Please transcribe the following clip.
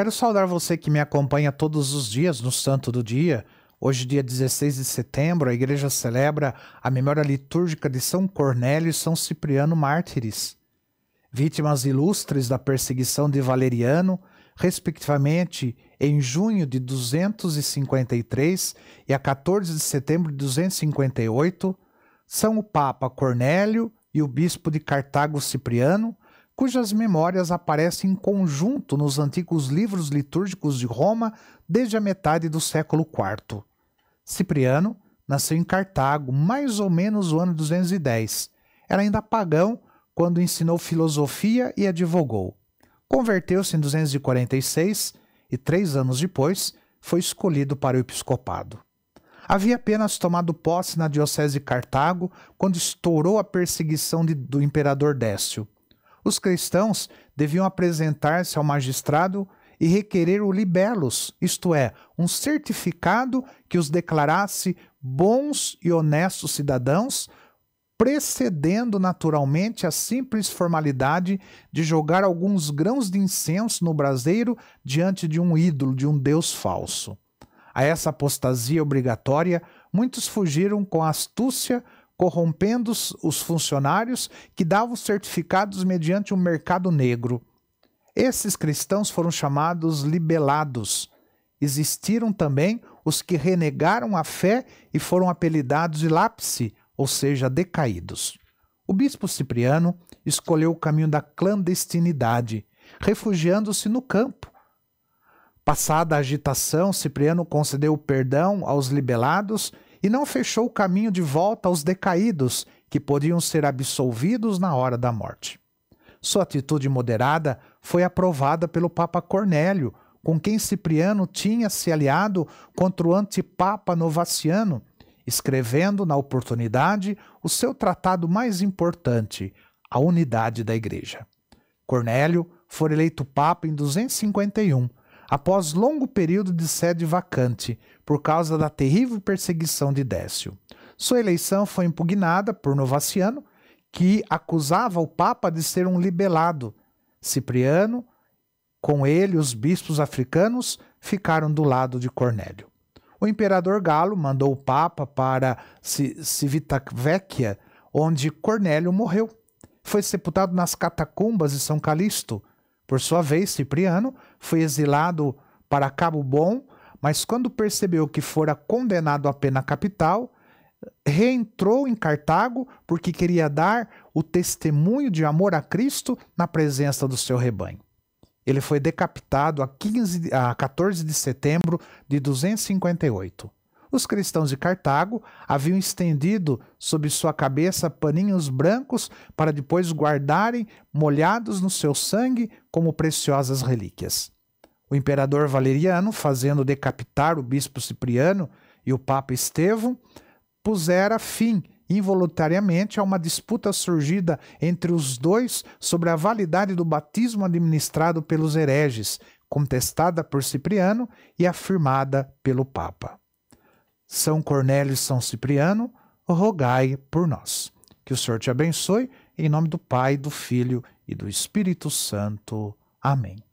Quero saudar você que me acompanha todos os dias no Santo do Dia. Hoje, dia 16 de setembro, a igreja celebra a memória litúrgica de São Cornélio e São Cipriano Mártires, vítimas ilustres da perseguição de Valeriano, respectivamente em junho de 253 e a 14 de setembro de 258, são o Papa Cornélio e o bispo de Cartago Cipriano, cujas memórias aparecem em conjunto nos antigos livros litúrgicos de Roma desde a metade do século IV. Cipriano nasceu em Cartago, mais ou menos o ano 210. Era ainda pagão quando ensinou filosofia e advogou. Converteu-se em 246 e, três anos depois, foi escolhido para o episcopado. Havia apenas tomado posse na diocese de Cartago quando estourou a perseguição de, do imperador Décio. Os cristãos deviam apresentar-se ao magistrado e requerer o libelos, isto é, um certificado que os declarasse bons e honestos cidadãos, precedendo naturalmente a simples formalidade de jogar alguns grãos de incenso no braseiro diante de um ídolo, de um deus falso. A essa apostasia obrigatória, muitos fugiram com astúcia corrompendo os funcionários que davam certificados mediante um mercado negro. Esses cristãos foram chamados libelados. Existiram também os que renegaram a fé e foram apelidados de lápise, ou seja, decaídos. O bispo Cipriano escolheu o caminho da clandestinidade, refugiando-se no campo. Passada a agitação, Cipriano concedeu perdão aos libelados e não fechou o caminho de volta aos decaídos, que podiam ser absolvidos na hora da morte. Sua atitude moderada foi aprovada pelo Papa Cornélio, com quem Cipriano tinha se aliado contra o antipapa Novaciano, escrevendo, na oportunidade, o seu tratado mais importante, A Unidade da Igreja. Cornélio foi eleito Papa em 251 após longo período de sede vacante, por causa da terrível perseguição de Décio. Sua eleição foi impugnada por Novaciano, que acusava o Papa de ser um libelado. Cipriano, com ele os bispos africanos, ficaram do lado de Cornélio. O imperador Galo mandou o Papa para Civitavecchia, onde Cornélio morreu. Foi sepultado nas catacumbas de São Calixto, por sua vez, Cipriano foi exilado para Cabo Bom, mas quando percebeu que fora condenado à pena capital, reentrou em Cartago porque queria dar o testemunho de amor a Cristo na presença do seu rebanho. Ele foi decapitado a, 15, a 14 de setembro de 258 os cristãos de Cartago haviam estendido sob sua cabeça paninhos brancos para depois guardarem molhados no seu sangue como preciosas relíquias. O imperador Valeriano, fazendo decapitar o bispo Cipriano e o papa Estevão, pusera fim involuntariamente a uma disputa surgida entre os dois sobre a validade do batismo administrado pelos hereges, contestada por Cipriano e afirmada pelo Papa. São Cornélio e São Cipriano, rogai por nós. Que o Senhor te abençoe, em nome do Pai, do Filho e do Espírito Santo. Amém.